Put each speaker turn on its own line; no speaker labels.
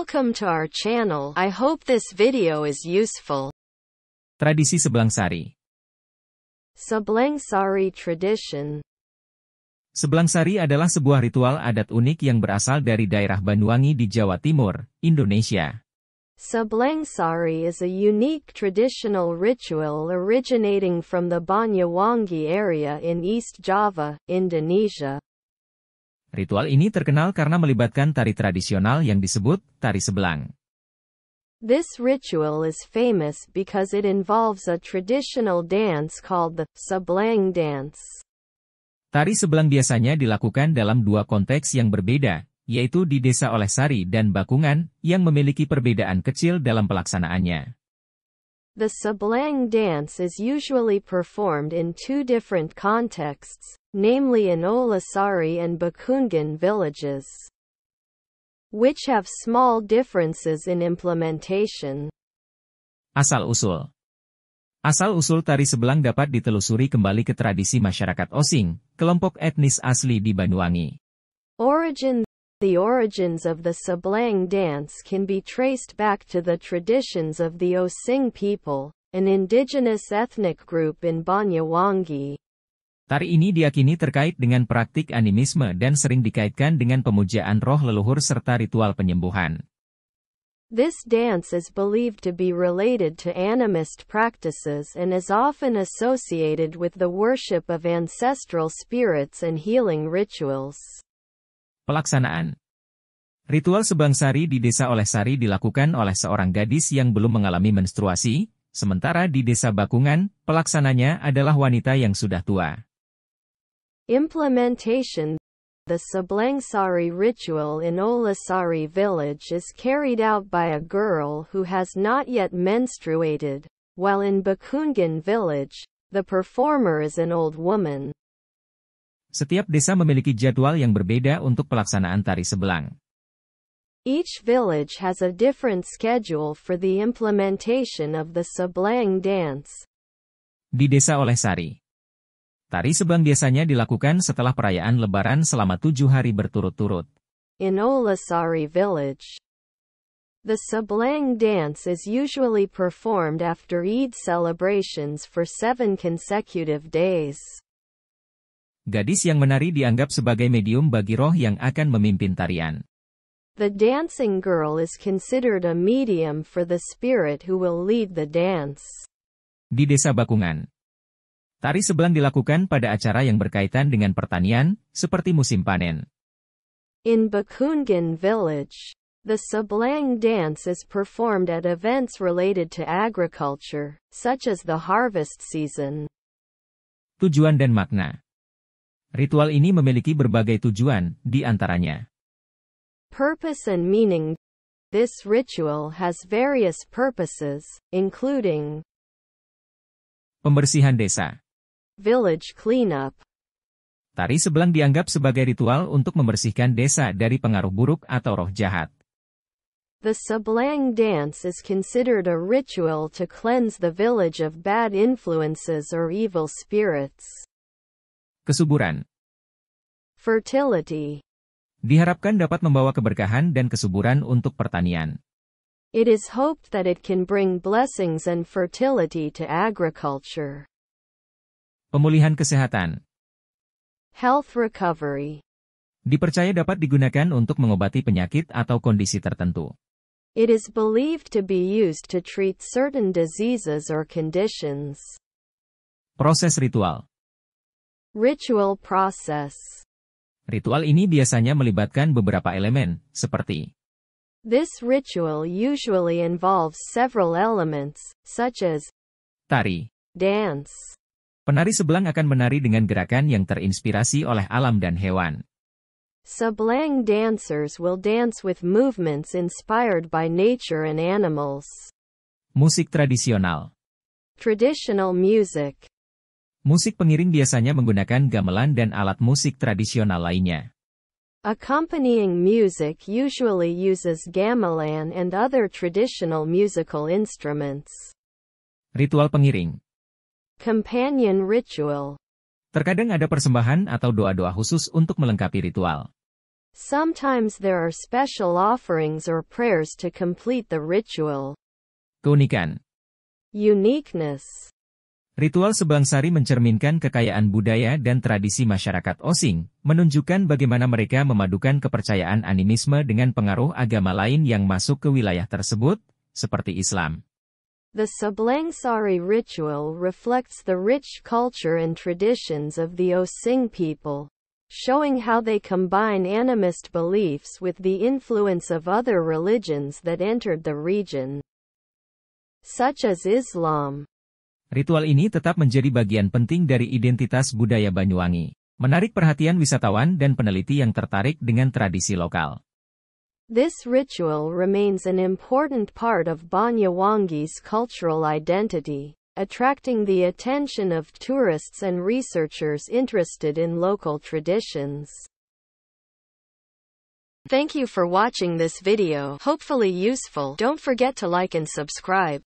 Welcome to our channel. I hope this video is useful.
Tradisi Sebelang Sari
Sebelang Sari Tradition
Sebelang Sari adalah sebuah ritual adat unik yang berasal dari daerah Banyuwangi di Jawa Timur, Indonesia.
Sebelang Sari is a unique traditional ritual originating from the Banyuwangi area in East Java, Indonesia.
Ritual ini terkenal karena melibatkan tari tradisional yang disebut tari sebelang.
This ritual is famous because it involves a traditional dance called the sebelang dance.
Tari sebelang biasanya dilakukan dalam dua konteks yang berbeda, yaitu di desa Oleh Sari dan Bakungan, yang memiliki perbedaan kecil dalam pelaksanaannya.
The Sablang dance is usually performed in two different contexts, namely in Olasari and Bakungan villages, which have small differences in implementation.
Asal-usul Asal-usul tari sebelang dapat ditelusuri kembali ke tradisi masyarakat Osing, kelompok etnis asli di Banyuwangi.
Origin the origins of the Sablang dance can be traced back to the traditions of the Osing people, an indigenous ethnic group in Banyawangi.
Tari ini terkait dengan praktik animisme dan sering dikaitkan dengan pemujaan roh leluhur serta ritual penyembuhan.
This dance is believed to be related to animist practices and is often associated with the worship of ancestral spirits and healing rituals.
Pelaksanaan Ritual Sebang Sari di Desa Oleh Sari dilakukan oleh seorang gadis yang belum mengalami menstruasi, sementara di Desa Bakungan, pelaksananya adalah wanita yang sudah tua.
Implementation The Seblang ritual in Olasari village is carried out by a girl who has not yet menstruated, while in Bakungan village, the performer is an old woman.
Setiap desa memiliki jadwal yang berbeda untuk pelaksanaan tari sebelang.
Each village has a different schedule for the implementation of the Seblang dance.
Di Desa Oleh Sari Tari sebelang biasanya dilakukan setelah perayaan lebaran selama tujuh hari berturut-turut.
In Olasari village, the Seblang dance is usually performed after Eid celebrations for seven consecutive days.
Gadis yang menari dianggap sebagai medium bagi roh yang akan memimpin tarian.
The dancing girl is considered a medium for the spirit who will lead the dance.
Di desa Bakungan, tari sebelang dilakukan pada acara yang berkaitan dengan pertanian, seperti musim panen.
In Bakungan village, The sebelang dance is performed at events related to agriculture, such as the harvest season.
Tujuan dan makna Ritual ini memiliki berbagai tujuan, di antaranya.
Purpose and meaning. This ritual has various purposes, including
Pembersihan desa.
Village cleanup.
Tari sebelang dianggap sebagai ritual untuk membersihkan desa dari pengaruh buruk atau roh jahat.
The sebelang dance is considered a ritual to cleanse the village of bad influences or evil spirits. Kesuburan Fertility
Diharapkan dapat membawa keberkahan dan kesuburan untuk pertanian.
It is hoped that it can bring blessings and fertility to agriculture.
Pemulihan kesehatan
Health recovery
Dipercaya dapat digunakan untuk mengobati penyakit atau kondisi tertentu.
It is believed to be used to treat certain diseases or conditions.
Proses ritual
Ritual process.
Ritual ini biasanya melibatkan beberapa elemen, seperti
This ritual usually involves several elements, such as tari, dance.
Penari sebelang akan menari dengan gerakan yang terinspirasi oleh alam dan hewan.
Sebelang dancers will dance with movements inspired by nature and animals.
Musik tradisional.
Traditional music.
Musik pengiring biasanya menggunakan gamelan dan alat musik tradisional lainnya.
Accompanying music usually uses gamelan and other traditional musical instruments.
Ritual pengiring.
Companion ritual.
Terkadang ada persembahan atau doa-doa khusus untuk melengkapi ritual.
Sometimes there are special offerings or prayers to complete the ritual.
Keunikan.
Uniqueness.
Ritual sebangsari mencerminkan kekayaan budaya dan tradisi masyarakat Osing, menunjukkan bagaimana mereka memadukan kepercayaan animisme dengan pengaruh agama lain yang masuk ke wilayah tersebut, seperti Islam.
The sebangsari ritual reflects the rich culture and traditions of the Osing people, showing how they combine animist beliefs with the influence of other religions that entered the region, such as Islam.
Ritual ini tetap menjadi bagian penting dari identitas budaya Banyuwangi, menarik perhatian wisatawan dan peneliti yang tertarik dengan tradisi lokal.
This ritual remains an important part of Banyuwangi's cultural identity, attracting the attention of tourists and researchers interested in local traditions. Thank you for watching this video, hopefully useful. Don't forget to like and subscribe.